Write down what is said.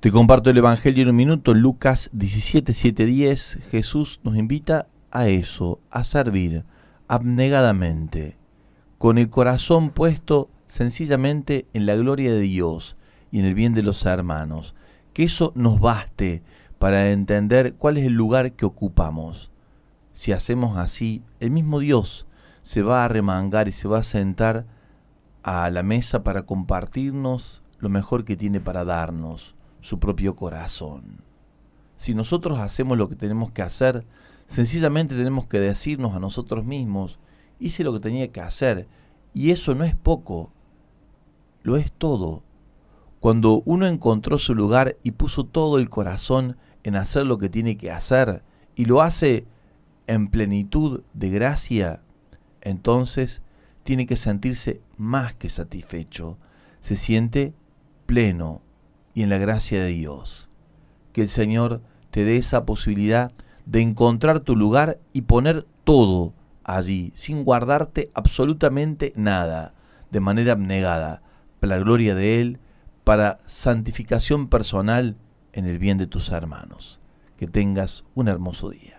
Te comparto el Evangelio en un minuto, Lucas 17, 7, 10. Jesús nos invita a eso, a servir abnegadamente, con el corazón puesto sencillamente en la gloria de Dios y en el bien de los hermanos. Que eso nos baste para entender cuál es el lugar que ocupamos. Si hacemos así, el mismo Dios se va a remangar y se va a sentar a la mesa para compartirnos lo mejor que tiene para darnos su propio corazón. Si nosotros hacemos lo que tenemos que hacer, sencillamente tenemos que decirnos a nosotros mismos, hice lo que tenía que hacer, y eso no es poco, lo es todo. Cuando uno encontró su lugar y puso todo el corazón en hacer lo que tiene que hacer, y lo hace en plenitud de gracia, entonces tiene que sentirse más que satisfecho, se siente pleno, y en la gracia de Dios. Que el Señor te dé esa posibilidad de encontrar tu lugar y poner todo allí, sin guardarte absolutamente nada, de manera abnegada, para la gloria de Él, para santificación personal en el bien de tus hermanos. Que tengas un hermoso día.